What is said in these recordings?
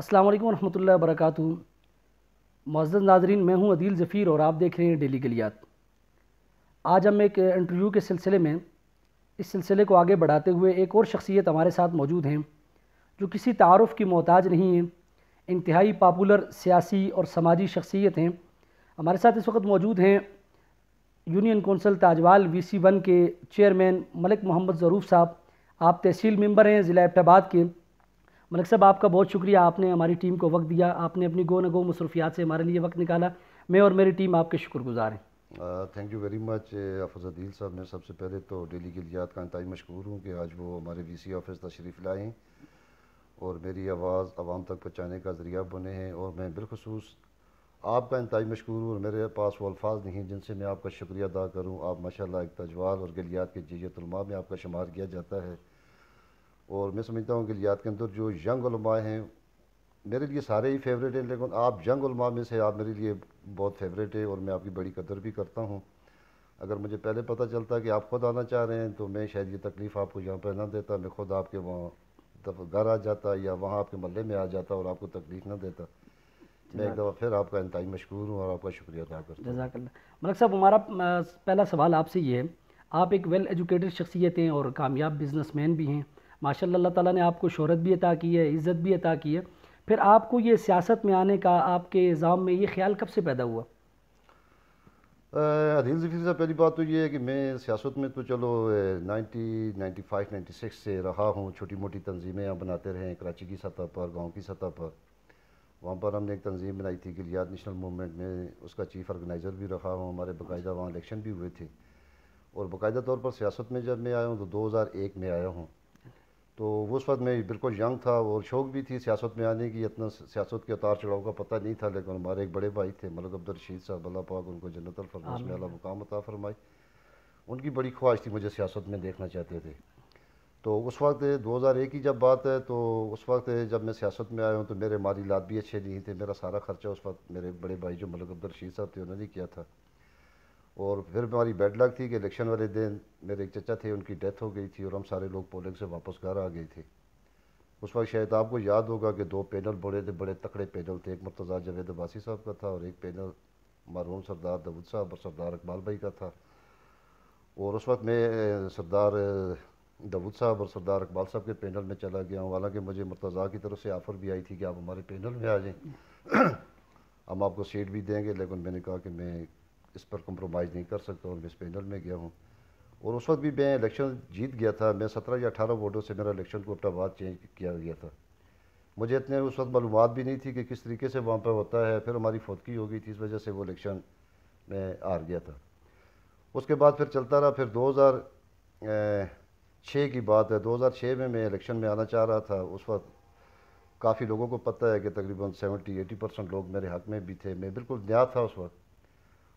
अस्सलाम वालेकुम रहमतुल्लाहि व बरकातहू मज़द नाजरीन मैं हूं अदील ज़फ़ीर और आप देख रहे हैं डेली गलियात आज हम एक इंटरव्यू के सिलसिले में इस सिलसिले को आगे बढ़ाते हुए एक और शख्सियत हमारे साथ मौजूद हैं जो किसी तारफ़ की मोहताज नहीं है इंतहाई पापुलर सियासी और समाजी शख्सियत हैं हमारे साथ इस वक्त मौजूद हैं union council Tajwal V C one के चेयरमैन मलिक मोहम्मद ज़रूफ साहब आप तहसील मेंबर हैं ज़िला एबटाबाद के मलिक साहब आपका बहुत शुक्रिया आपने हमारी टीम को वक्त दिया आपने अपनी गो न गो मसरूफियात से हमारे लिए वक्त निकाला मैं और मेरी टीम आपके शुक्रगुजार हैं thank you very much Afzeel साहब मैं सबसे पहले तो डेली के लिए का इंतई मशहूर हूँ कि आज वो हमारे वी सी ऑफिस तशरीफ़ लाएँ और मेरी आवाज़ आवाम तक पहुँचाने का ज़रिया बने हैं और मैं बिलखसूस आपका इंतई मशहूर हूँ और मेरे पास वो अल्फाज नहीं जिनसे मैं आपका शुक्रिया अदा करूँ आप माशा एक तजवाल और गलियात के जैतलमा में आपका शुमार किया जाता है और मैं समझता हूँ कि लियात के अंदर जो यंग हैं मेरे लिए सारे ही फेवरेट हैं लेकिन आप यंग में से आप मेरे लिए बहुत फेवरेट है और मैं आपकी बड़ी कदर भी करता हूँ अगर मुझे पहले पता चलता कि आप खुद आना चाह रहे हैं तो मैं शायद ये तकलीफ़ आपको यहाँ पर ना देता मैं खुद आपके वहाँ घर आ जाता या वहाँ आपके महल्ले में आ जाता और आपको तकलीफ़ ना देता मैं एक दफ़ा फिर आपका इंतई मशहूर हूँ और आपका शुक्रिया अदा करता हूँ मलक साहब हमारा पहला सवाल आपसे ये है आप एक वेल एजुकेटेड शख्सियत हैं और कामयाब बिजनेसमैन भी हैं माशा अल्लाह ताला ने आपको शहरत भी अता की है इज़्ज़त भी अता की है फिर आपको ये सियासत में आने का आपके निज़ाम में ये ख्याल कब से पैदा हुआ अदील जफी साहब पहली बात तो ये है कि मैं सियासत में तो चलो ninety ninety five ninety six से रहा हूँ छोटी मोटी तंजीमें यहाँ बनाते रहे कराची की सतह पर गाँव की सतह पर वहाँ पर हमने एक तंजीम बनाई थी गिलियाद नेशनल मूवमेंट में उसका चीफ ऑर्गेनाइज़र भी रखा हूँ हमारे बाकायदा वहाँ इलेक्शन भी हुए थे और बाकायदा तौर पर सियासत में जब मैं आया हूँ तो दो हज़ार एक में आया हूँ तो उस वक्त मैं बिल्कुल यंग था और शौक़ भी थी सियासत में आने की इतना सियासत के उतार चढ़ाव का पता नहीं था लेकिन हमारे एक बड़े भाई थे मलक अब्दुल रशीद साहब अल्लाह पाक उनको जन्नत में अला मुकाम अता फरमाई उनकी बड़ी ख्वाहिश थी मुझे सियासत में देखना चाहते थे तो उस वक्त 2001 की जब बात है तो उस वक्त जब मैं सियासत में आया हूँ तो मेरे माली लात भी अच्छे नहीं थे मेरा सारा खर्चा उस वक्त मेरे बड़े भाई जो मलक अब्दुल रशीद साहब थे उन्होंने किया था और फिर हमारी बैड लक थी कि इलेक्शन वाले दिन मेरे एक चचा थे उनकी डेथ हो गई थी और हम सारे लोग पोलिंग से वापस घर आ गए थे उस वक्त शायद आपको याद होगा कि दो पैनल बड़े थे बड़े तकड़े पैनल थे एक मुर्तज़ा जवेद अबासी साहब का था और एक पैनल मरूम सरदार दाऊद साहब और सरदार इकबाल भाई का था और उस वक्त मैं सरदार दाऊद साहब और सरदार इकबाल साहब के पैनल में चला गया हूँ हालांकि मुझे मुतज़ा की तरफ से ऑफ़र भी आई थी कि आप हमारे पैनल में आ जाएँ हम आपको सीट भी देंगे लेकिन मैंने कहा कि मैं इस पर कम्प्रोमाइज़ नहीं कर सकता और मैं इस पैनल में गया हूँ और उस वक्त भी मैं इलेक्शन जीत गया था मैं सत्रह या अठारह वोटों से मेरा इलेक्शन को अपना चेंज किया गया था मुझे इतने उस वक्त मालूम भी नहीं थी कि किस तरीके से वहाँ पर होता है फिर हमारी फोतकी हो गई थी इस वजह से वो इलेक्शन में हार गया था उसके बाद फिर चलता रहा फिर दो हज़ार छः की बात है 2006 में मैं इलेक्शन में आना चाह रहा था उस वक्त काफ़ी लोगों को पता है कि तकरीबन 70 80 परसेंट लोग मेरे हक में भी थे मैं बिल्कुल नया था उस वक्त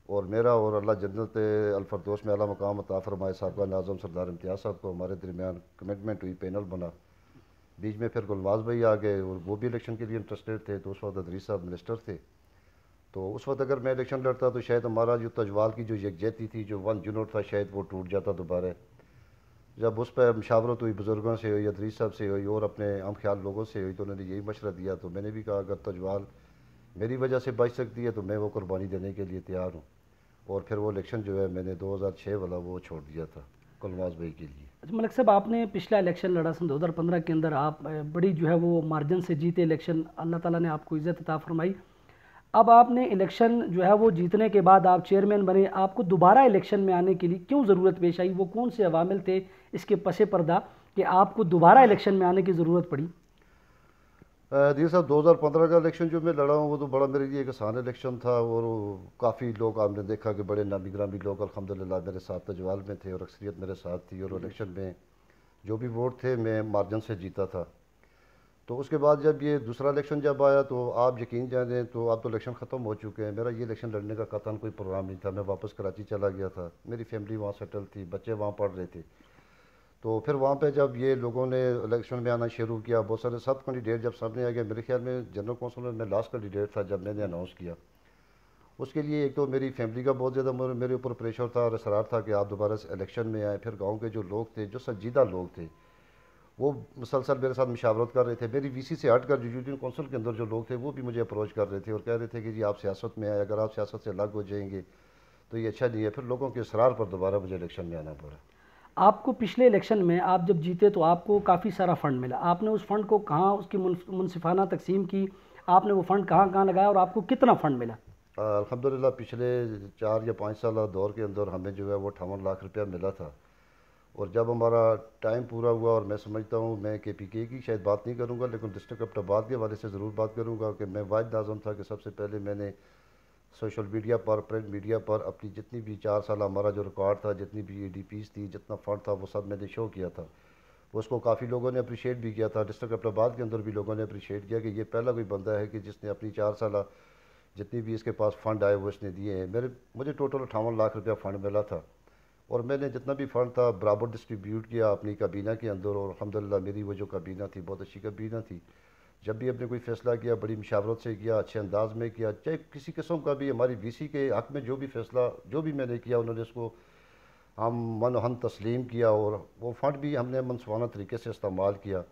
और मेरा और अल्लाह जन्नत अलफरदोश में अला मकाम अता साहब साहबा नाजम सरदार इम्तियाज़ साहब को हमारे दरमियान कमिटमेंट हुई पैनल बना बीच में फिर गुलवाज भाई आ गए और वो भी इलेक्शन के लिए इंटरेस्टेड थे तो उस वक्त अदरी साहब मिनिस्टर थे तो उस वक्त अगर मैं इलेक्शन लड़ता तो शायद हमारा जो तजवाल की जो यकजहती थी जो वन जुनोट था शायद वो टूट जाता दोबारा जब उस पर मशावरत हुई बुज़ुर्गों से हुई अदरी साहब से हुई और अपने आम ख्याल लोगों से हुई तो उन्होंने यही मशरा दिया तो मैंने भी कहा अगर तजवाल मेरी वजह से बच सकती है तो मैं वो कुर्बानी देने के लिए तैयार हूँ और फिर वो इलेक्शन जो है मैंने 2006 वाला वो छोड़ दिया था कलमाज भाई के लिए अच्छा मलिक साहब आपने पिछला इलेक्शन लड़ा सन पंद्रह के अंदर आप बड़ी जो है वो मार्जिन से जीते इलेक्शन अल्लाह ताला ने आपको इज़्ज़त अता फरमाई अब आपने इलेक्शन जो है वो जीतने के बाद आप चेयरमैन बने आपको दोबारा इलेक्शन में आने के लिए क्यों ज़रूरत पेश आई वो कौन से अवामिल थे इसके पसे पर्दा कि आपको दोबारा इलेक्शन में आने की ज़रूरत पड़ी दी साहब 2015 का इलेक्शन जो मैं लड़ा हूँ वो तो बड़ा मेरे लिए एक आसान इलेक्शन था और काफ़ी लोग आपने देखा कि बड़े नामी ग्रामी लोग अलहमदिल्ला मेरे साथ तजवाल में थे और अक्सरियत मेरे साथ थी और इलेक्शन में जो भी वोट थे मैं मार्जन से जीता था तो उसके बाद जब ये दूसरा इलेक्शन जब आया तो आप यकीन दें तो आप तो इलेक्शन ख़त्म हो चुके हैं मेरा ये इलेक्शन लड़ने का कतान कोई प्रोग्राम नहीं था मैं वापस कराची चला गया था मेरी फैमिली वहाँ सेटल थी बच्चे वहाँ पढ़ रहे थे तो फिर वहाँ पे जब ये लोगों ने इलेक्शन में आना शुरू किया बहुत सारे सब कैंडिडेट जब सामने आ गया मेरे ख्याल में जनरल कौंसल में लास्ट कैंडिडेट था जब मैंने अनाउंस किया उसके लिए एक तो मेरी फैमिली का बहुत ज़्यादा मेरे ऊपर प्रेशर था और असरार था कि आप दोबारा इलेक्शन में आएँ फिर गाँव के जो लोग थे जो संजीदा लोग थे वो मुसलसल मेरे साथ मशावरत कर रहे थे मेरी वीसी से हट कर यूनियन कौंसिल के अंदर जो लोग थे वो भी मुझे अप्रोच कर रहे थे और कह रहे थे कि जी आप सियासत में आए अगर आप सियासत से अलग हो जाएंगे तो ये अच्छा नहीं है फिर लोगों के इसरार पर दोबारा मुझे इलेक्शन में आना पड़ा आपको पिछले इलेक्शन में आप जब जीते तो आपको काफ़ी सारा फ़ंड मिला आपने उस फंड को कहाँ उसकी मुनसिफाना तकसीम की आपने वो फ़ंड कहाँ कहाँ लगाया और आपको कितना फ़ंड मिला अलहमदिल्ला पिछले चार या पाँच साल दौर के अंदर हमें जो है वो अठावन लाख रुपया मिला था और जब हमारा टाइम पूरा हुआ और मैं समझता हूँ मैं के पी के की शायद बात नहीं करूँगा लेकिन डिस्ट्रिक्ट अपटाबाद के हवाले से ज़रूर बात करूँगा कि मैं वाद नाजम था कि सबसे पहले मैंने सोशल मीडिया पर प्रिंट मीडिया पर अपनी जितनी भी चार साल हमारा जो रिकॉर्ड था जितनी भी ई थी जितना फ़ंड था वो सब मैंने शो किया था उसको काफ़ी लोगों ने अप्रिशिएट भी किया था डिस्ट्रिक्ट अपलाबाद के अंदर भी लोगों ने अप्रिशिएट किया कि ये पहला कोई बंदा है कि जिसने अपनी चार साल जितनी भी इसके पास फ़ंड आए वो इसने दिए हैं मेरे मुझे टोटल अठावन लाख रुपया फ़ंड मिला था और मैंने जितना भी फ़ंड था बराबर डिस्ट्रीब्यूट किया अपनी काबीना के अंदर और अलहमदिल्ला मेरी वो जो काबीना थी बहुत अच्छी काबीना थी जब भी हमने कोई फैसला किया बड़ी मशावरत से किया अच्छे अंदाज में किया चाहे किसी किस्म का भी हमारी सी के हक में जो भी फैसला जो भी मैंने किया उन्होंने उसको हम मन हम तस्लीम किया और वो फ़ंड भी हमने मनसवाना तरीके से इस्तेमाल किया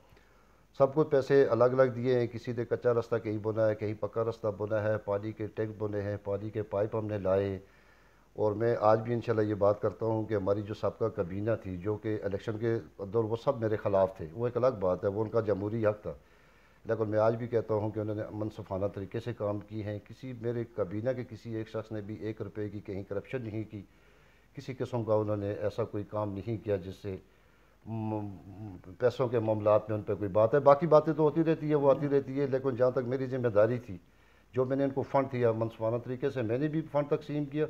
सबको पैसे अलग अलग दिए हैं किसी ने कच्चा रास्ता कहीं बुना है कहीं पक्का रास्ता बुना है पानी के टैंक बुने हैं पानी के पाइप हमने लाए और मैं आज भी इंशाल्लाह ये बात करता हूँ कि हमारी जो सबका कबीना थी जो कि इलेक्शन के दौर वो सब मेरे ख़िलाफ़ थे वो एक अलग बात है वो उनका जमहूरी हक था लेकिन मैं आज भी कहता हूँ कि उन्होंने मनसफाना तरीके से काम किए हैं किसी मेरे काबीना के किसी एक शख्स ने भी एक रुपये की कहीं करप्शन नहीं की किसी किस्म का उन्होंने ऐसा कोई काम नहीं किया जिससे पैसों के मामला में उन पर कोई बात है बाकी बातें तो होती रहती है वो आती रहती है लेकिन जहाँ तक मेरी जिम्मेदारी थी जो मैंने इनको फ़ंड दिया मनसफाना तरीके से मैंने भी फ़ंड तकसीम किया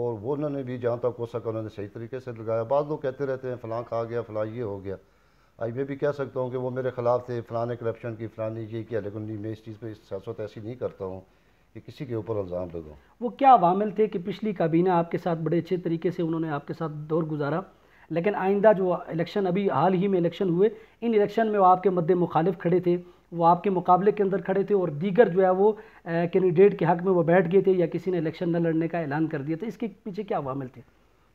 और वो उन्होंने भी जहाँ तक हो सका उन्होंने सही तरीके से लगाया बाद लोग कहते रहते हैं फ़लाँ खा गया फ़लाँ ये हो गया आज मैं भी कह सकता हूँ कि वो मेरे ख़िलाफ़ थे फ़लाने करप्शन की फ़लानी ये किया लेकिन नहीं मैं इस चीज़ पर सियासत ऐसी नहीं करता हूँ कि किसी के ऊपर इल्ज़ाम लगाऊँ वो क्या वामिल थे कि पिछली काबीना आपके साथ बड़े अच्छे तरीके से उन्होंने आपके साथ दौर गुजारा लेकिन आइंदा जो इलेक्शन अभी हाल ही में इलेक्शन हुए इन इलेक्शन में वो आपके मद्दे मुखालिफ खड़े थे वो आपके मुकाबले के अंदर खड़े थे और दीगर जो है वो कैंडिडेट के हक़ में वो बैठ गए थे या किसी ने इलेक्शन न लड़ने का ऐलान कर दिया था इसके पीछे क्या वामिल थे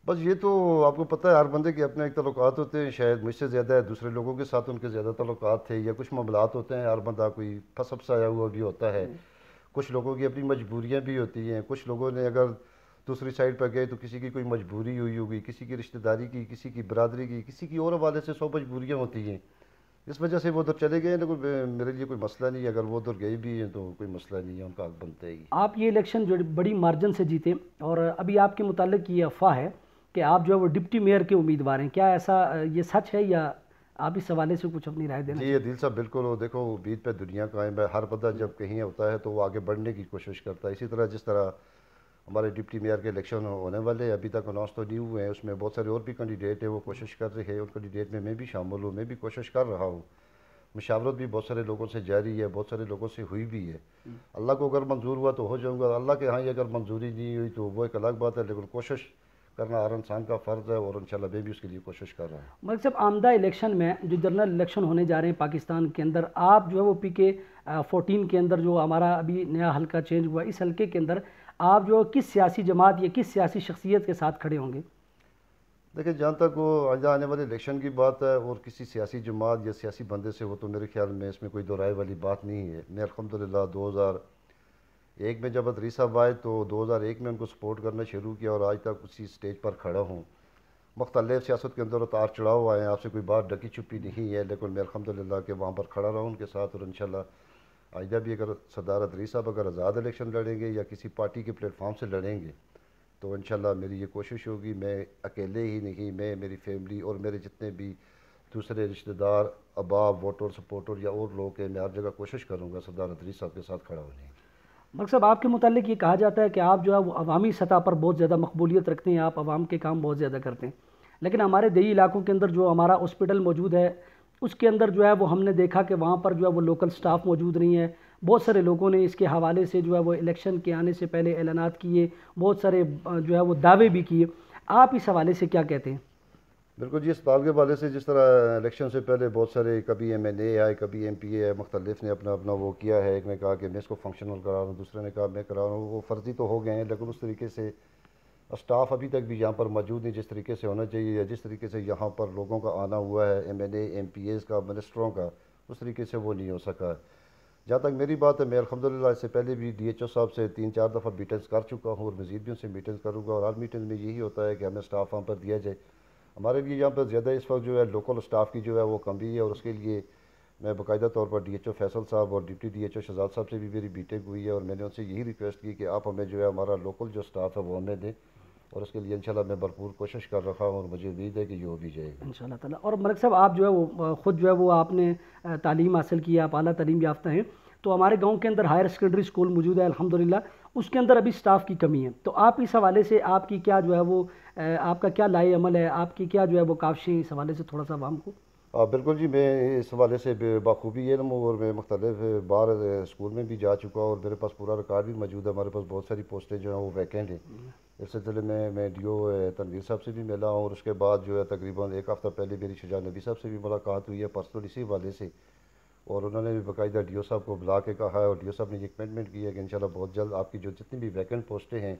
बस ये तो आपको पता है हर बंदे के अपने एक तल्क होते हैं शायद मुझसे ज़्यादा है दूसरे लोगों के साथ उनके ज़्यादा तल्क थे या कुछ मामलात होते हैं हर बंदा कोई फंस फसाया हुआ भी होता है हम्म। कुछ लोगों की अपनी मजबूरियाँ भी होती हैं कुछ लोगों ने अगर दूसरी साइड पर गए तो किसी की कोई मजबूरी हुई होगी किसी की रिश्तेदारी की किसी की बरदरी की किसी की और हवाले से सौ मजबूरियाँ होती हैं इस वजह से वो उधर चले गए लेकिन मेरे लिए कोई मसला नहीं है अगर वो उधर गए भी हैं तो कोई मसला नहीं है उनका हक बनता ही आप ये इलेक्शन जो बड़ी मार्जिन से जीते और अभी आपके मुतल ये अफवाह है कि आप जो है वो डिप्टी मेयर के उम्मीदवार हैं क्या ऐसा ये सच है या आप इस हवाले से कुछ अपनी राय देना जी दिल साहब बिल्कुल वो देखो बीच पे दुनिया कायम है हर बंदा जब कहीं होता है तो वो आगे बढ़ने की कोशिश करता है इसी तरह जिस तरह हमारे डिप्टी मेयर के इलेक्शन होने वाले अभी तक अनाउंस तो नहीं हुए हैं उसमें बहुत सारे और भी कैंडिडेट हैं वो कोशिश कर रहे हैं उन कैंडिडेट में मैं भी शामिल हूँ मैं भी कोशिश कर रहा हूँ मशावरत भी बहुत सारे लोगों से जारी है बहुत सारे लोगों से हुई भी है हम्म। अल्लाह को अगर मंजूर हुआ तो हो जाऊँगा अल्लाह के यहाँ अगर मंजूरी नहीं हुई तो वो एक अलग बात है लेकिन कोशिश करना आर एम का फ़र्ज़ है और इन मैं भी उसके लिए कोशिश कर रहा हूँ मगर साहब आमदा इलेक्शन में जो जनरल इलेक्शन होने जा रहे हैं पाकिस्तान के अंदर आप जो है वो पी के फोर्टीन के अंदर जो हमारा अभी नया हल्का चेंज हुआ इस हल्के के अंदर आप जो किस सियासी जमात या किस सियासी शख्सियत के साथ खड़े होंगे देखिए जहाँ तक वो आइंदा आने वाले इलेक्शन की बात है और किसी सियासी जमात या सियासी बंदे से हो तो मेरे ख्याल में इसमें कोई दोराय वाली बात नहीं है मैं अलहमदिल्ला दो हज़ार एक में जब अदरी साहब आए तो 2001 में उनको सपोर्ट करना शुरू किया और आज तक उसी स्टेज पर खड़ा हूँ मुख्तलिफ सियासत के अंदर उतार तो चढ़ाव आए हैं आपसे कोई बात डकी छुपी नहीं है लेकिन मैं अलहमदिल्ला के वहाँ पर खड़ा रहा उनके साथ और इन आइंदा भी अगर सरदार अदरी साहब अगर आज़ाद इलेक्शन लड़ेंगे या किसी पार्टी के प्लेटफार्म से लड़ेंगे तो इन मेरी ये कोशिश होगी मैं अकेले ही नहीं मैं मेरी फैमिली और मेरे जितने भी दूसरे रिश्तेदार अबाब वोटर सपोर्टर या और लोग हैं मैं हर जगह कोशिश करूँगा सरदार अदरी साहब के साथ खड़ा होने मकसद साहब आपके मतलब ये कहा जाता है कि आप जो है वो अवामी सतह पर बहुत ज़्यादा मकबूलियत रखते हैं आप आवाम के काम बहुत ज़्यादा करते हैं लेकिन हमारे दही इलाकों के अंदर जो हमारा हॉस्पिटल मौजूद है उसके अंदर जो है वो हमने देखा कि वहाँ पर जो है वो लोकल स्टाफ मौजूद नहीं है बहुत सारे लोगों ने इसके हवाले से जो है वो इलेक्शन के आने से पहले ऐलानात किए बहुत सारे जो है वो दावे भी किए आप इस हवाले से क्या कहते हैं बिल्कुल जी अस्पताल के हवाले से जिस तरह इलेक्शन से पहले बहुत सारे कभी एम एन ए आए कभी एम पी ए मुख्तलिफ ने अपना अपना वो किया है एक ने कहा कि मैं इसको फंक्शनल करा रहा हूँ दूसरे ने कहा मैं करा रहा हूँ वो फ़र्जी तो हो गए हैं लेकिन उस तरीके से स्टाफ अभी तक भी यहाँ पर मौजूद नहीं जिस तरीके से होना चाहिए या जिस तरीके से यहाँ पर लोगों का आना हुआ है M N A M P As का मिनिस्टरों का उस तरीके से वो नहीं हो सका है जहाँ तक मेरी बात है मैं अलहमदिल्ला इससे पहले भी डी एच ओ साहब से तीन चार दफ़ा मीटिंग्स कर चुका हूँ और मज़ीद भी उनसे मीटिंग्स करूँगा और हर मीटिंग में यही होता है कि हमें स्टाफ वहाँ पर दिया जाए हमारे लिए यहाँ पर ज़्यादा इस वक्त जो है लोकल स्टाफ की जो है वो कम भी है और उसके लिए मैं बाकायदा तौर पर डी एच ओ फैसल साहब और deputy D H O Shahzad साहब से भी मेरी बीटेक हुई है और मैंने उनसे यही रिक्वेस्ट की कि आप हमें जो है हमारा लोकल जो स्टाफ है वो हमें दें और उसके लिए इंशाल्लाह मैं भरपूर कोशिश कर रखा हूँ और मुझे उम्मीद है कि ये हो भी जाएगी इंशाल्लाह ताला और मलिक साहब आप जो है वो ख़ुद जो है वो आपने तालीम हासिल की आप अली तालीम याफ्ता हैं तो हमारे गाँव के अंदर हायर सेकेंडरी स्कूल मौजूद है अलहमदिल्ला उसके अंदर अभी स्टाफ़ की कमी है तो आप इस हवाले से आपकी क्या जो है वो आपका क्या लाए अमल है आपकी क्या जो है वो काफशें इस हवाले से थोड़ा सा वाम को आ, बिल्कुल जी मैं इस हवाले से बाखूबी इलम और मैं मुख्तलिफ बार स्कूल में भी जा चुका और मेरे पास पूरा रिकॉर्ड भी मौजूद है हमारे पास बहुत सारी पोस्टें जो हैं वो वैकेंट हैं इस सिलसिले में मैं डी ओ तनवीर साहब से भी मिला हूँ और उसके बाद जो है तकरीबन एक हफ़्ता पहले मेरी शुजा नबी साहब से भी मुलाकात हुई है पर्सनल इसी हवाले से और उन्होंने भी बाकायदा डी ओ साहब को बुला के कहा है और डी ओ साहब ने ये कमिटमेंट की है कि इंशाल्लाह बहुत जल्द आपकी जो जितनी भी वैकेंट पोस्टें हैं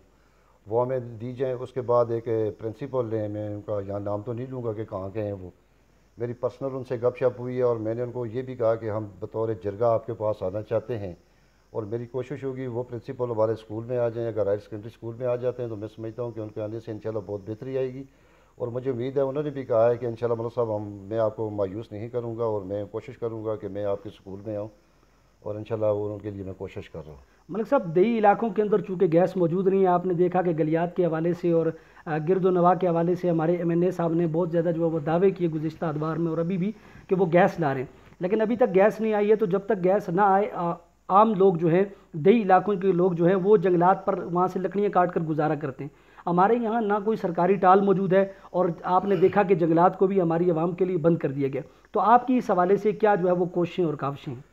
वो हमें दी जाएँ उसके बाद एक प्रिंसिपल ने मैं उनका यहाँ नाम तो नहीं लूँगा कि कहाँ के हैं वो मेरी पर्सनल उनसे गपशप हुई है और मैंने उनको ये भी कहा कि हम बतौर जरगा आपके पास आना चाहते हैं और मेरी कोशिश होगी वो प्रिंसिपल हमारे स्कूल में आ जाएँ अगर हायर सेकेंडरी स्कूल में आ जाते हैं तो मैं समझता हूँ कि उनके आने से इनशाला बहुत बेहतरी आएगी और मुझे उम्मीद है उन्होंने भी कहा है कि इन शाला साहब हम मैं आपको मायूस नहीं करूँगा और मैं कोशिश करूँगा कि मैं आपके स्कूल में आऊँ और इन वो उनके लिए मैं कोशिश कर रहा हूँ मलिक साहब दही इलाकों के अंदर चूँकि गैस मौजूद नहीं है आपने देखा कि गलियात के हवाले से और गर्द नवा के हवाले से हमारे एम एन ए साहब ने बहुत ज़्यादा जो है वो दावे किए गुजशत अखबार में और अभी भी कि वो गैस ला रहे हैं लेकिन अभी तक गैस नहीं आई है तो जब तक गैस ना आए आम लोग जो हैं दही इलाकों के लोग जो हैं वो जंगलात पर वहाँ से लकड़ियाँ काट कर गुजारा करते हैं हमारे यहाँ ना कोई सरकारी टाल मौजूद है और आपने देखा कि जंगलात को भी हमारी आवाम के लिए बंद कर दिया गया तो आपकी इस हवाले से क्या जो है वो कोशिशें और काविशें हैं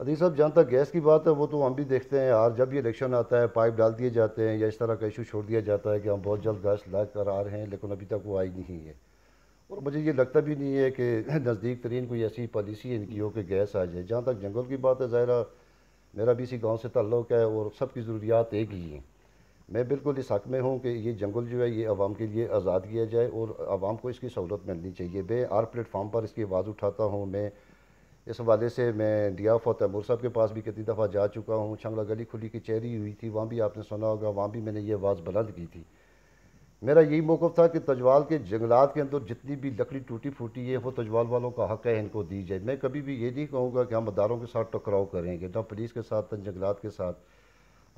अदी साहब जहाँ तक गैस की बात है वो तो हम भी देखते हैं यार जब ये इलेक्शन आता है पाइप डाल दिए जाते हैं या इस तरह का इशू छोड़ दिया जाता है कि हम बहुत जल्द गैस ला कर आ रहे हैं लेकिन अभी तक वो आई नहीं है और मुझे ये लगता भी नहीं है कि नज़दीक तरीन कोई ऐसी पॉलिसी इनकी हो कि गैस आ जाए जहाँ तक जंगल की बात है ज़ाहिर मेरा भी इसी गाँव से ताल्लुक़ है और सबकी ज़रूरियात एक ही हैं मैं बिल्कुल इस हक़ में हूँ कि ये जंगल जो है ये आवाम के लिए आज़ाद किया जाए और आवाम को इसकी सहूलत मिलनी चाहिए मैं हर प्लेटफार्म पर इसकी आवाज़ उठाता हूँ मैं इस हवाले से मैं डिया फ़ो तैमूर साहब के पास भी कितनी दफ़ा जा चुका हूँ छंगला गली खुली की चेहरी हुई थी वहाँ भी आपने सुना होगा वहाँ भी मैंने ये आवाज़ बुलंद की थी मेरा यही मौक़ था कि तजवाल के जंगलात के अंदर जितनी भी लकड़ी टूटी फूटी है वो तजवाल वालों का हक़ है इनको दी जाए मैं कभी भी ये नहीं कहूँगा कि हम अदारों के साथ टकराव करेंगे ना पुलिस के साथ ना जंगलात के साथ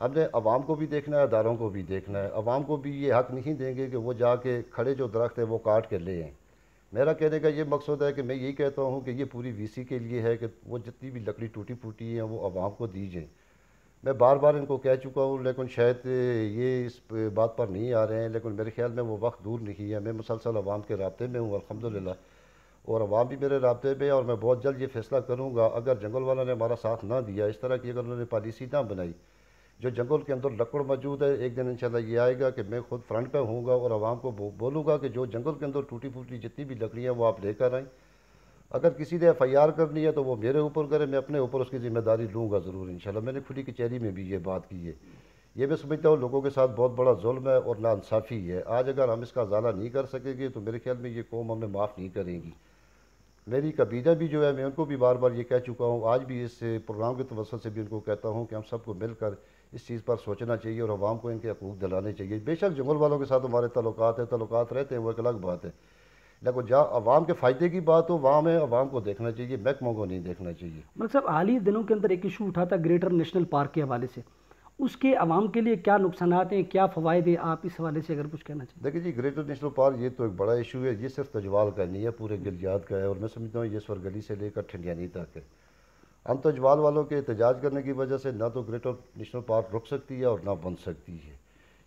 हमने आवाम को भी देखना है अदारों को भी देखना है आवाम को भी ये हक नहीं देंगे कि वो जाके खड़े जो दरख्त है वो काट के ले आएँ मेरा कहने का ये मकसद है कि मैं यही कहता हूँ कि ये पूरी वीसी के लिए है कि वो जितनी भी लकड़ी टूटी फूटी है वो आवाम को दीजिए मैं बार बार इनको कह चुका हूँ लेकिन शायद ये इस बात पर नहीं आ रहे हैं लेकिन मेरे ख्याल में वो वक्त दूर नहीं है मैं मुसलसल आवाम के रबते में हूँ अलहमदिल्ला और आवाम भी मेरे रबते में और मैं बहुत जल्द ये फैसला करूँगा अगर जंगल वाला ने हमारा साथ ना दिया इस तरह की अगर उन्होंने पॉलिसी ना बनाई जो जंगल के अंदर लकड़ मौजूद है एक दिन इंशाल्लाह ये आएगा कि मैं खुद फ्रंट पे होऊंगा और आवाम को बोलूँगा कि जो जंगल के अंदर टूटी फूटी जितनी भी लकड़ियाँ वो आप लेकर आएँ अगर किसी ने एफ आई आर करनी है तो वो मेरे ऊपर करें मैं अपने ऊपर उसकी ज़िम्मेदारी लूँगा ज़रूर इन मैंने खुली कचहरी में भी ये बात की है ये मैं समझता हूँ लोगों के साथ बहुत बड़ा जुल्म है और नासाफ़ी है आज अगर हम इसका अजाला नहीं कर सकेंगे तो मेरे ख्याल में ये कौम हमें माफ़ नहीं करेंगी मेरी कबीना भी जो है मैं उनको भी बार बार ये कह चुका हूँ आज भी इस प्रोग्राम के तवसत से भी उनको कहता हूँ कि हम सबको मिलकर इस चीज़ पर सोचना चाहिए और आवाम को इनके हकूक दिलाने चाहिए बेशक जंगल वालों के साथ हमारे तल्लक हैं तल्ल रहते हैं वो एक अलग बात है लेकिन जहाँ आवाम के फ़ायदे की बात हो वहाँ में आवाम को देखना चाहिए महकमों को नहीं देखना चाहिए मतलब साहब हाल ही दिनों के अंदर एक इशू उठा था ग्रेटर नेशनल पार्क के हवाले से उसके आवाम के लिए क्या नुकसान हैं क्या फ़वाद हैं आप इस हवाले से अगर कुछ कहना चाहिए देखिए जी ग्रेटर नेशनल पार्क ये तो एक बड़ा इशू है ये सिर्फ तजवाल का नहीं है पूरे गिलजात का है और मैं समझता हूँ ये गली से लेकर ठंडियानी तक है जवाल वालों के एहतजाज करने की वजह से ना तो ग्रेटर नेशनल पार्क रुक सकती है और ना बन सकती है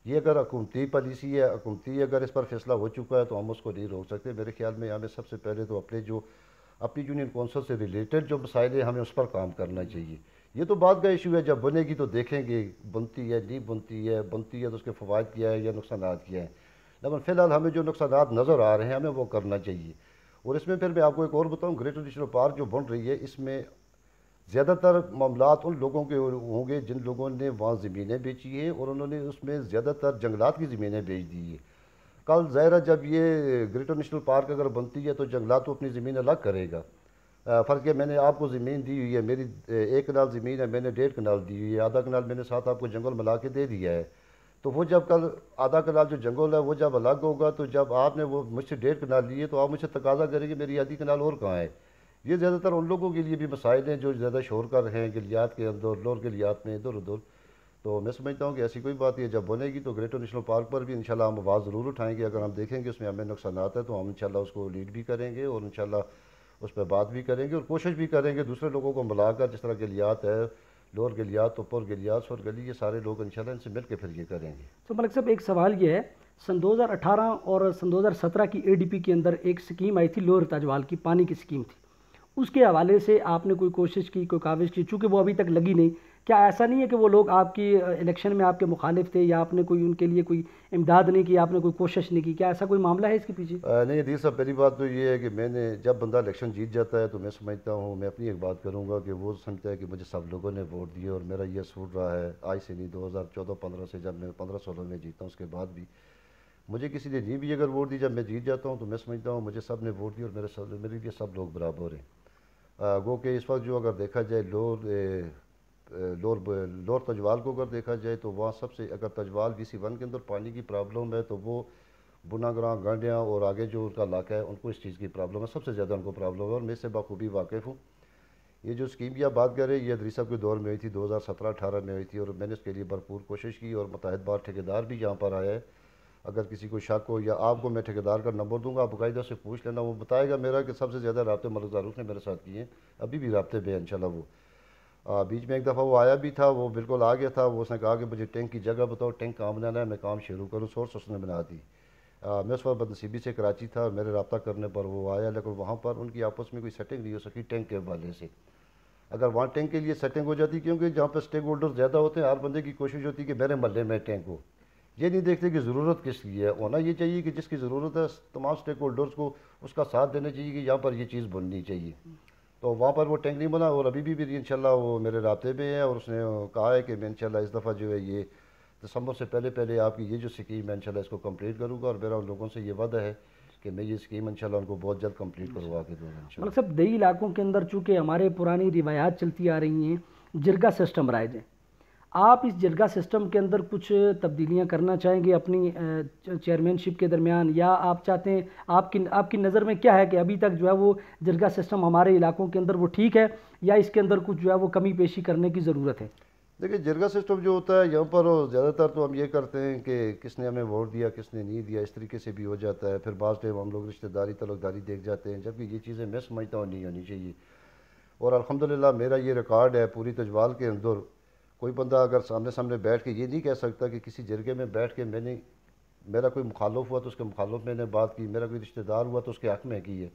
ये अगर हकूमती पॉलिसी है हकूमती अगर इस पर फैसला हो चुका है तो हम उसको नहीं रोक सकते मेरे ख्याल में हमें सबसे पहले तो अपने जो अपनी यूनियन कौंसिल से रिलेटेड जो मसाइल हैं हमें उस पर काम करना चाहिए ये तो बाद का इशू है जब बनेगी तो देखेंगे बनती है नहीं बनती है बनती है तो उसके फ़वाद क्या है या नुकसान क्या है लेकिन फ़िलहाल हमें जो नुकसान नज़र आ रहे हैं हमें वो करना चाहिए और इसमें फिर मैं आपको एक और बताऊँ ग्रेटर नेशनल पार्क जो बन रही है इसमें ज़्यादातर मामला उन लोगों के होंगे जिन लोगों ने वहाँ ज़मीनें बेची हैं और उन्होंने उसमें ज़्यादातर जंगलात की ज़मीनें बेच दी है कल ज़ाहिर जब ये ग्रेटर नेशनल पार्क अगर बनती है तो जंगलात तो अपनी ज़मीन अलग करेगा फ़र्क है मैंने आपको ज़मीन दी हुई है मेरी एक कनाल ज़मीन है मैंने डेढ़ कनाल दी हुई है आधा कनाल मैंने साथ आपको जंगल मिला के दे दिया है तो वो जब कल आधा कनाल जो जंगल है वो जब अलग होगा तो जब आपने वो मुझसे डेढ़ कनाल ली है तो आप मुझसे तकाजा करेंगे मेरी आधी कनाल और कहाँ है ये ज़्यादातर उन लोगों के लिए भी मसाइल हैं जो ज़्यादा शोर कर रहे हैं गलियात के अंदर लोर गलियात में इधर उधर तो मैं समझता हूँ कि ऐसी कोई बात है जब बनेगी तो ग्रेटर नेशनल पार्क पर भी इंशाल्लाह हम आवाज़ ज़रूर उठाएंगे अगर हम देखेंगे उसमें हमें नुकसान आता है तो हम इंशाल्लाह उसको लीड भी करेंगे और इंशाल्लाह उस पर बात भी करेंगे और कोशिश भी करेंगे दूसरे लोगों को मिलाकर जिस तरह गलियात है लोअर गलियात ऊपर गलियात और गली ये सारे लोग इंशाल्लाह इनसे मिल के फिर ये करेंगे तो मलिक साहब एक सवाल ये है सन 2018 और सन 2017 की एडीपी के अंदर एक स्कीम आई थी लोअर ताजवाल की पानी की स्कीम थी उसके हवाले से आपने कोई कोशिश की कोई काविश की चूँकि वो अभी तक लगी नहीं क्या ऐसा नहीं है कि वो लोग आपकी इलेक्शन में आपके मुखालिफ थे या आपने कोई उनके लिए कोई इमदाद नहीं की आपने कोई कोशिश नहीं की क्या ऐसा कोई मामला है इसके पीछे आ, नहीं अदीर साहब पहली बात तो ये है कि मैंने जब बंदा इलेक्शन जीत जाता है तो मैं समझता हूँ मैं अपनी एक बात करूँगा कि वो समझता है कि मुझे सब लोगों ने वोट दिए और मेरा ये सूट रहा है आज से नहीं दो हज़ार चौदह पंद्रह से जब मैं पंद्रह सोलह में जीता हूँ उसके बाद भी मुझे किसी ने नहीं भी अगर वोट दी जब मैं जीत जाता हूँ तो मैं समझता हूँ मुझे सब ने वोट दी और मेरे मेरे लिए सब लोग बराबर हैं गो कि इस वक्त जो अगर देखा जाए लोर ए, लोर लोर तजवाल को अगर देखा जाए तो वहाँ सबसे अगर तजवाल बी सी वन के अंदर पानी की प्रॉब्लम है तो वो बुनाग्रां गांडिया और आगे जो उनका इलाका है उनको इस चीज़ की प्रॉब्लम है सबसे ज़्यादा उनको प्रॉब्लम है और मैं इससे बखूबी वाकिफ़ हूँ ये जो स्कीम की आप बात करें ये अदरी साहब के दौर में हुई थी सत्रह अठारह में हुई थी और मैंने उसके लिए भरपूर कोशिश की और मतहद बार ठेकेदार भी यहाँ पर आया है अगर किसी को शक हो या आपको मैं ठेकेदार का नंबर दूंगा आप बकायदा से पूछ लेना वो बताएगा मेरा कि सबसे ज़्यादा रबते मलक उसने ने मेरे साथ किए हैं अभी भी रबते पे इंशाल्लाह वो आ, बीच में एक दफ़ा वो आया भी था वो बिल्कुल आ गया था वो उसने कहा कि मुझे टैंक की जगह बताओ टैंक कहाँ बनाना है मैं काम शुरू करूँ सोर्स उसने बना दी आ, मैं उस वक्त बदनसीबी से कराची था मेरे रबता करने पर वो आया लेकिन वहाँ पर उनकी आपस में कोई सेटिंग नहीं हो सकी टैंक के हवाले से अगर वहाँ टैंक के लिए सेटिंग हो जाती क्योंकि जहाँ पर स्टेक होल्डर ज़्यादा होते हैं हर बंदे की कोशिश होती है कि मेरे महल में टैंक हो ये नहीं देखते कि ज़रूरत किस लिए है होना ये चाहिए कि जिसकी ज़रूरत है तमाम स्टेक होल्डर्स को उसका साथ देना चाहिए कि यहाँ पर ये चीज़ बननी चाहिए तो वहाँ पर वो टैंक नहीं बना और अभी भी मेरी इन वो मेरे रबते में है और उसने कहा है कि मैं इन इस दफ़ा जो है ये दिसंबर से पहले पहले आपकी ये जो स्कीम है इनशाला इसको कम्प्लीट करूँगा और मेरा उन लोगों से ये वादा है कि मैं ये स्कीम इनशाला उनको बहुत जल्द कम्प्लीट करवा के दूँगा मतलब सब दही इलाकों के अंदर चूँकि हमारे पुरानी रिवायात चलती आ रही हैं जिरगा सिस्टम राय दें आप इस जलगा सिस्टम के अंदर कुछ तब्दीलियां करना चाहेंगे अपनी चेयरमैनशिप के दरमियान या आप चाहते हैं आपकी आपकी नज़र में क्या है कि अभी तक जो है वो जलगा सिस्टम हमारे इलाकों के अंदर वो ठीक है या इसके अंदर कुछ जो है वो कमी पेशी करने की ज़रूरत है देखिए जरगा सिस्टम जो होता है यहाँ पर ज़्यादातर तो हम ये करते हैं कि किसने हमें वोट दिया किसने नहीं दिया इस तरीके से भी हो जाता है फिर बाद टाइम हम लोग रिश्तेदारी तलकदारी देख जाते हैं जबकि ये चीज़ें मैं समझता हूँ नहीं होनी चाहिए और अलहमदिल्ला मेरा ये रिकॉर्ड है पूरी तजवाल के अंदर कोई बंदा अगर सामने सामने बैठ के ये नहीं कह सकता कि किसी जरगे में बैठ के मैंने मेरा कोई मुखालफ हुआ तो उसके मुखालफ मैंने बात की मेरा कोई रिश्तेदार हुआ तो उसके हक़ में की है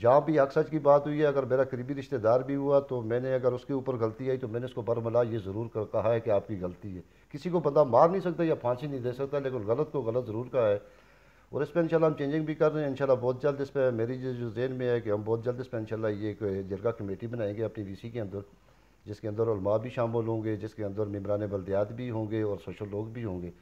जहाँ भी हक सच की बात हुई है अगर मेरा करीबी रिश्तेदार भी हुआ तो मैंने अगर उसके ऊपर गलती आई तो मैंने उसको बरमला ये ज़रूर कहा है कि आपकी गलती है किसी को बंदा मार नहीं सकता या फांसी नहीं दे सकता लेकिन गलत को गलत ज़रूर कहा है और इस पर इनशाला हम चेंजिंग भी कर रहे हैं इंशाल्लाह बहुत जल्द इस पर मेरी जो जेन में है कि हम बहुत जल्द इस पर इनशाला ये एक जरगा कमेटी बनाएंगे अपनी वीसी के अंदर जिसके अंदर उलमा भी शामिल होंगे जिसके अंदर मम्बरान बल्दियात भी होंगे और सोशल लोग भी होंगे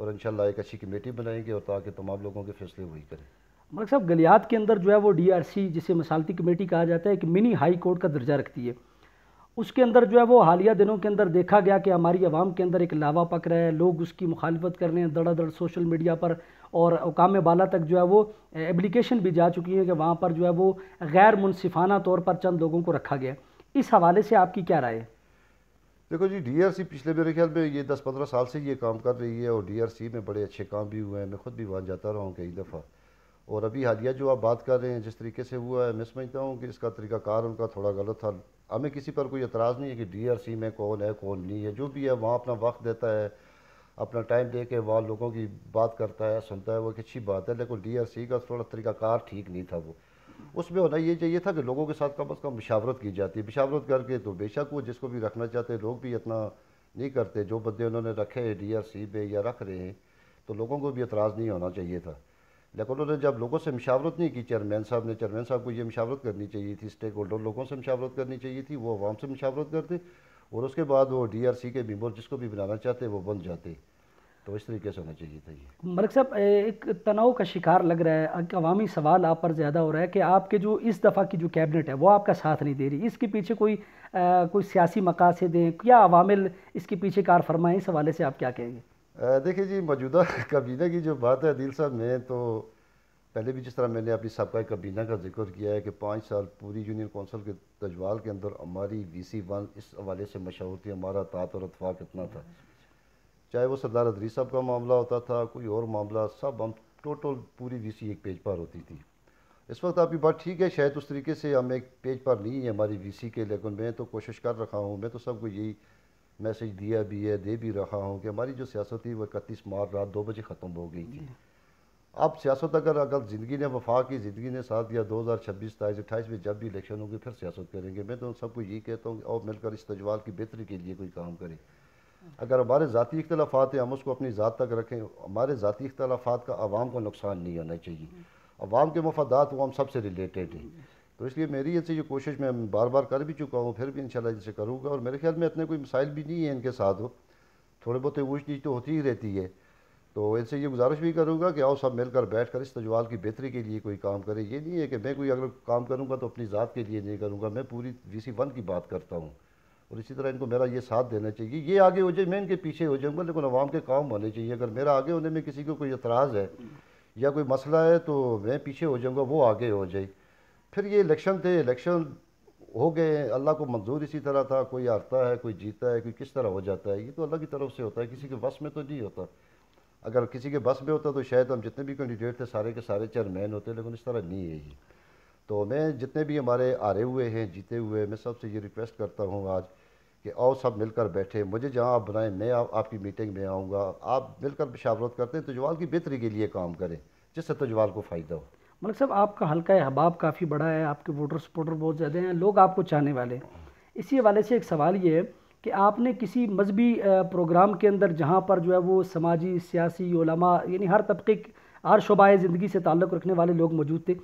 और इन एक अच्छी कमेटी बनाएंगे और ताकि तमाम लोगों के फैसले वही करें मलिक साहब गलियात के अंदर जो है वो सी जिसे मसालती कमेटी कहा जाता है एक मिनी हाई कोर्ट का दर्जा रखती है उसके अंदर जो है वो हालिया दिनों के अंदर देखा गया कि हमारी आवाम के अंदर एक लावा पक रहा है लोग उसकी मुखालफत कर रहे हैं दड़ सोशल मीडिया पर और अकाम बाला तक जो है वो एप्लीकेशन भी जा चुकी है कि वहाँ पर जो है वो गैर मुनसिफाना तौर पर चंद लोगों को रखा गया है इस हवाले से आपकी क्या राय है देखो जी डीआरसी पिछले मेरे ख्याल में ये 10-15 साल से ये काम कर रही है और डीआरसी में बड़े अच्छे काम भी हुए हैं मैं खुद भी वहाँ जाता रहा हूँ कई दफ़ा और अभी हालिया जो आप बात कर रहे हैं जिस तरीके से हुआ है मैं समझता हूँ कि इसका तरीकाकार उनका थोड़ा गलत था हमें किसी पर कोई एतराज़ नहीं है कि डी में कौन है कौन नहीं है जो भी है वहाँ अपना वक्त देता है अपना टाइम दे के वहाँ लोगों की बात करता है सुनता है वो एक अच्छी बात है लेकिन डी का थोड़ा तरीकाकार ठीक नहीं था वो उसमें होना ये चाहिए था कि लोगों के साथ कम अज़ कम मशावरत की जाती है मशावरत करके तो बेशक वो जिसको भी रखना चाहते हैं लोग भी इतना नहीं करते जो बंदे उन्होंने रखे हैं डी आर सी पे या रख रहे हैं तो लोगों को भी एतराज़ नहीं होना चाहिए था लेकिन उन्होंने जब लोगों से मशावरत नहीं की चेयरमैन साहब ने चेयरमैन साहब को ये मशावरत करनी चाहिए थी स्टेक होल्डर लोगों से मशावरत करनी चाहिए थी वो आवाम से मशावरत करते और उसके बाद वो डी आर सी के मेम्बर जिसको भी बनाना चाहते वो बन जाते तो इस तरीके से होना चाहिए था ये मलिक साहब एक तनाव का शिकार लग रहा है अवामी सवाल आप पर ज़्यादा हो रहा है कि आपके जो इस दफ़ा की जो कैबिनेट है वो आपका साथ नहीं दे रही इसके पीछे कोई आ, कोई सियासी मकासद हैं क्या अवामिल इसके पीछे कार फरमाए इस हवाले से आप क्या कहेंगे देखिए जी मौजूदा काबीना की जो बात है अदील साहब मैं तो पहले भी जिस तरह मैंने अपनी सबका काबीना का जिक्र किया है कि पाँच साल पूरी यूनियन कौंसिल के तजवाल के अंदर हमारी वी सी वन इस हवाले से मशहूर थी हमारा तात और अतफाक़ इतना था चाहे वो सरदार अदरी साहब का मामला होता था कोई और मामला सब हम टोटल पूरी वीसी एक पेज पर होती थी इस वक्त आपकी बात ठीक है शायद उस तरीके से हम एक पेज पर नहीं है हमारी वीसी के लेकिन मैं तो कोशिश कर रखा हूँ मैं तो सबको यही मैसेज दिया भी है दे भी रहा हूँ कि हमारी जो सियासत थी वो इकतीस मार्च रात दो बजे ख़त्म हो गई थी अब सियासत अगर अगर ज़िंदगी ने वफा की ज़िंदगी ने साथ दिया दो हज़ार छब्बीस तेईस अट्ठाईस में जब भी इलेक्शन होंगे फिर सियासत करेंगे मैं तो सबको यही कहता हूँ और मिलकर इस तजवाल की बेहतरी के लिए कोई काम करें अगर हमारे ज़ाती इख्तलाफात हैं हम उसको अपनी ज़ात तक रखें हमारे ज़ाती इख्तलाफात का आवाम को नुकसान नहीं होना चाहिए आवाम के मफादात वो हम सबसे रिलेटेड हैं तो इसलिए मेरी इनसे ये कोशिश मैं बार बार कर भी चुका हूँ फिर भी इंशाल्लाह जैसे करूँगा और मेरे ख्याल में इतने कोई मसाइल भी नहीं है इनके साथ हो थोड़े बहुत ऊँच नीच तो होती ही रहती है तो इनसे ये गुजारिश भी करूँगा कि आओ सब मिलकर बैठ कर इस तजवाल की बेहतरी के लिए कोई काम करें ये नहीं है कि मैं कोई अगर काम करूँगा तो अपनी ज़ात के लिए नहीं करूँगा मैं पूरी वी सी वन की बात करता हूँ और इसी तरह इनको मेरा ये साथ देना चाहिए ये आगे हो जाए मैं इनके पीछे हो जाऊँगा लेकिन अवाम के काम होने चाहिए अगर मेरा आगे होने में किसी को कोई एतराज़ है या कोई मसला है तो मैं पीछे हो जाऊँगा वो आगे हो जाए फिर ये इलेक्शन थे इलेक्शन हो गए अल्लाह को मंजूर इसी तरह था कोई हारता है कोई जीता है कोई किस तरह हो जाता है ये तो अल्लाह की तरफ से होता है किसी के बस में तो नहीं होता अगर किसी के बस में होता तो शायद हम जितने भी कैंडिडेट थे सारे के सारे चेयरमैन होते लेकिन इस तरह नहीं है ये तो मैं जितने भी हमारे हारे हुए हैं जीते हुए मैं सबसे ये रिक्वेस्ट करता हूँ आज कि आओ सब मिलकर बैठे मुझे जहाँ आप बनाएं मैं आप, आपकी मीटिंग में आऊँगा आप मिलकर मशावरत करते हैं तजवाल तो की बेहतरी के लिए काम करें जिससे तजवाल तो को फ़ायदा हो मलिक साहब आपका हल्का अहबाब काफ़ी बड़ा है आपके वोटर सपोर्टर बहुत ज़्यादा हैं लोग आपको चाहने वाले इसी हवाले से एक सवाल ये है कि आपने किसी मजहबी प्रोग्राम के अंदर जहाँ पर जो है वो समाजी सियासी ओलमा यानी हर तबके हर शोबाए ज़िंदगी से ताल्लुक़ रखने वाले लोग मौजूद थे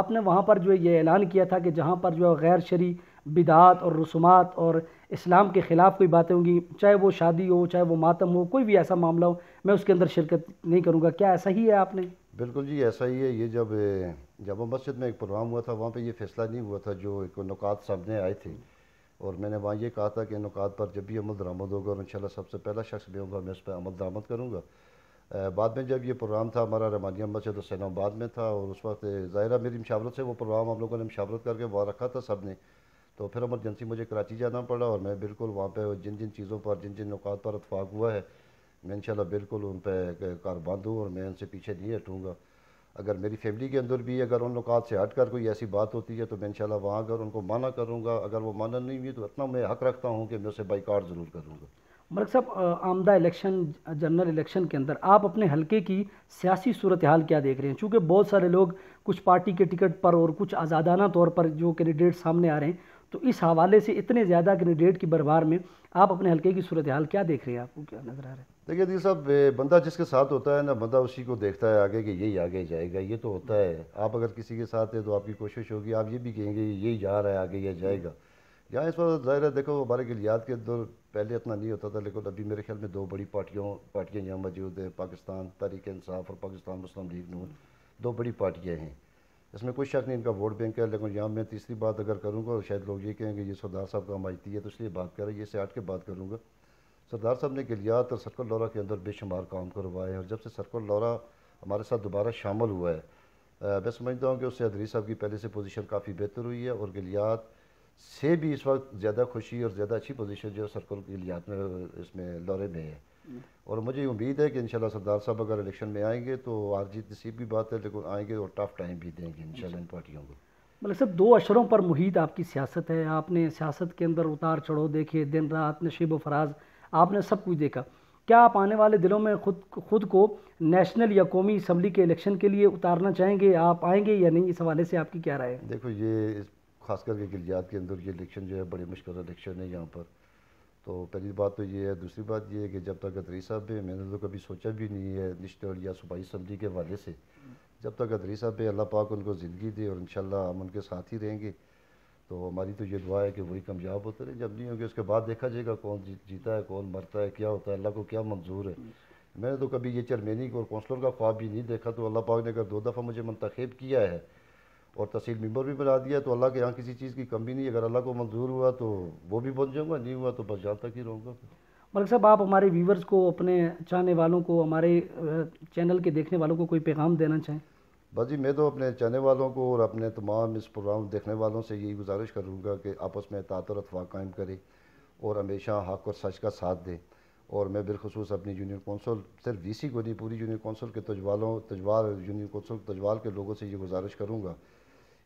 आपने वहाँ पर जो है ये ऐलान किया था कि जहाँ पर जो है गैर शरी बिदात और रसूमात और इस्लाम के ख़िलाफ़ कोई बातें होंगी चाहे वो शादी हो चाहे वो मातम हो कोई भी ऐसा मामला हो मैं उसके अंदर शिरकत नहीं करूँगा क्या ऐसा ही है आपने बिल्कुल जी ऐसा ही है ये जब जब मस्जिद में एक प्रोग्राम हुआ था वहाँ पर ये फैसला नहीं हुआ था जो एक नुकात सामने आए थे और मैंने वहाँ ये कहा था कि नुकात पर जब भी अमल दरामद होगा और इन सबसे पहला शख्स भी होगा मैं उस पर अमल दरामद करूँगा बाद में जब ये प्रोग्राम था हमारा रमानिया मस्जिद हुसैनाबाद में था और उस वक्त ज़ाहिर मेरी मशावरत से वो प्रोग्राम हम लोगों ने मशावरत करके वहाँ रखा था सब ने तो फिर एमरजेंसी मुझे कराची जाना पड़ा और मैं बिल्कुल वहाँ पर जिन जिन चीज़ों पर जिन जिन नुकात पर इतफाक़ हुआ है मैं इन बिल्कुल उन पर कार हूँ और मैं उनसे पीछे नहीं हटूँगा अगर मेरी फैमिली के अंदर भी अगर उन नुकात से हट कर कोई ऐसी बात होती है तो मैं शाला वहाँ अगर उनको माना करूँगा अगर वो माना नहीं हुई तो इतना मैं हक रखता हूँ कि मैं उसे बाईकार ज़रूर करूँगा मलिक साहब आमदा इलेक्शन जनरल इलेक्शन के अंदर आप अपने हलके की सियासी सूरत हाल क्या देख रहे हैं चूँकि बहुत सारे लोग कुछ पार्टी के टिकट पर और कुछ आज़ादाना तौर पर जो कैंडिडेट सामने आ रहे हैं तो इस हवाले से इतने ज़्यादा कैंडिडेट की बरबार में आप अपने हल्के की सूरत हाल क्या देख रहे हैं आपको क्या नज़र आ रहा है देखिए दी साहब बंदा जिसके साथ होता है ना बंदा उसी को देखता है आगे कि यही आगे जाएगा ये तो होता है आप अगर किसी के साथ है तो आपकी कोशिश होगी आप ये भी कहेंगे यही जा रहा है आगे यह जाएगा यहाँ इस बार ज़ाहिर है देखो हमारे गिलियात के दौर पहले इतना नहीं होता था लेकिन अभी मेरे ख्याल में दो बड़ी पार्टियों पार्टियाँ यहाँ मौजूद हैं पाकिस्तान तहरीक इंसाफ और पाकिस्तान मुस्लिम लीग नून दो बड़ी पार्टियाँ हैं इसमें कोई शक नहीं इनका वोट बैंक है लेकिन यहाँ मैं तीसरी बात अगर करूँगा शायद लोग ये कहेंगे ये सरदार साहब का हमायती है तो इसलिए बात करें ये से हट के बात करूँगा सरदार साहब ने गलियात तो और सर्कल लौरा के अंदर बेशुमार काम करवाए हैं और जब से सर्कल लौरा हमारे साथ दोबारा शामिल हुआ है मैं समझता हूँ कि उससे अदरी साहब की पहले से पोजीशन काफ़ी बेहतर हुई है और गलियात से भी इस वक्त ज़्यादा खुशी और ज़्यादा अच्छी पोजीशन जो सर्कल गलियात में इसमें लौरे में है और मुझे उम्मीद है कि इन सरदार साहब अगर इलेक्शन में आएंगे तो हारजीत नसीब भी बात है लेकिन आएंगे और टफ टाइम भी देंगे इन इन पार्टियों को मतलब सब दो अशरों पर मुहित आपकी सियासत है आपने सियासत के अंदर उतार चढ़ो देखे दिन रात नशीब फराज आपने सब कुछ देखा क्या आप आने वाले दिनों में खुद खुद को नेशनल या कौमी इसम्बली के इलेक्शन के लिए उतारना चाहेंगे आप आएंगे या नहीं इस हवाले से आपकी क्या राय है देखो ये खास करके गिलजात के अंदर ये इलेक्शन जो है बड़ी मुश्किल इलेक्शन है यहाँ पर तो पहली बात तो ये है दूसरी बात ये है कि जब तक अदरी साहब है मैंने तो कभी सोचा भी नहीं है निश्चल या सूबाई असम्बली के वाले से जब तक अदरी साहब है अल्लाह पाक उनको ज़िंदगी दे और इन हम उनके साथ ही रहेंगे तो हमारी तो ये दुआ है कि वही कामयाब होते रहे जब नहीं होंगे उसके बाद देखा जाएगा कौन जी, जीता है कौन मरता है क्या होता है अल्लाह को क्या मंजूर है मैंने तो कभी ये चेयरमैनिक और कौंसलर का ख्वाब भी नहीं देखा तो अल्लाह पाक ने अगर दो दफ़ा मुझे मंतखब किया है और तहसील मेम्बर भी बना दिया तो अल्लाह के यहाँ किसी चीज़ की कमी नहीं अगर अल्लाह को मंजूर हुआ तो वो भी बन जाऊँगा नहीं हुआ तो बस जहाँ तक ही रहूँगा मलिक साहब आप हमारे व्यूवर्स को अपने चाहने वालों को हमारे चैनल के देखने वालों को कोई पैगाम देना चाहें बस जी मैं तो अपने चाहने वालों को और अपने तमाम इस प्रोग्राम देखने वालों से यही गुजारिश करूँगा कि आपस में तात और कायम करें और हमेशा हक और सच का साथ दें और मैं बिलखसूस अपनी जूनियर कौंसल सिर्फ वी सी को नहीं पूरी जूनियर कौंसल के तजवालों तजवाल जूनियर कौंसल तजवाल के लोगों से ये गुजारिश करूँगा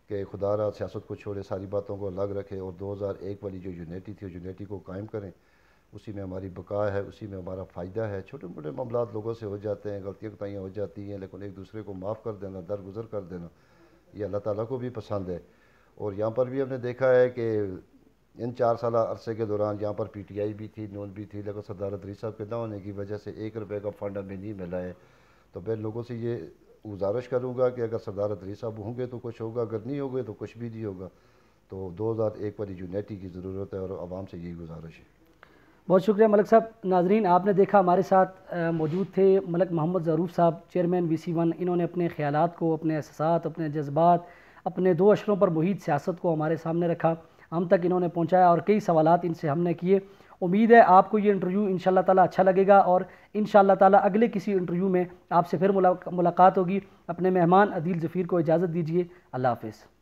कि खुदा रहा सियासत को छोड़े सारी बातों को अलग रखे और 2001 वाली जो यूनिटी थी यूनिटी को कायम करें उसी में हमारी बका है उसी में हमारा फ़ायदा है छोटे मोटे मामला लोगों से हो जाते हैं गलतियाँ कुताइयाँ हो जाती हैं लेकिन एक दूसरे को माफ़ कर देना दरगुजर कर देना ये अल्लाह ताला को भी पसंद है और यहाँ पर भी हमने देखा है कि इन चार साल अरसे के दौरान यहाँ पर पी टी आई भी थी नून भी थी लेकिन सरदार अदरी साहब के ना होने की वजह से एक रुपये का फ़ंड हमें नहीं मिला है तो मैं लोगों से ये गुजारिश करूँगा कि अगर सरदार अदरी साहब होंगे तो कुछ होगा अगर नहीं होगा तो कुछ भी नहीं होगा तो दो हज़ार एक वाली यूनिटी की ज़रूरत है और आवाम से यही गुजारिश है बहुत शुक्रिया मलिक साहब नाजरीन आपने देखा हमारे साथ मौजूद थे मलिक मोहम्मद ज़रूफ साहब चेयरमैन वी सी वन इन्होंने अपने ख्याल को अपने एहसास अपने जज्बात अपने दो अशरों पर मुहित सियासत को हमारे सामने रखा हम तक इन्होंने पहुँचाया और कई सवाल इनसे हमने किए उम्मीद है आपको ये इंटरव्यू इन तला अच्छा लगेगा और इन ताला अगले किसी इंटरव्यू में आपसे फिर मुलाकात होगी अपने मेहमान अदील ज़फ़ीर को इजाज़त दीजिए अल्लाह हाफिज़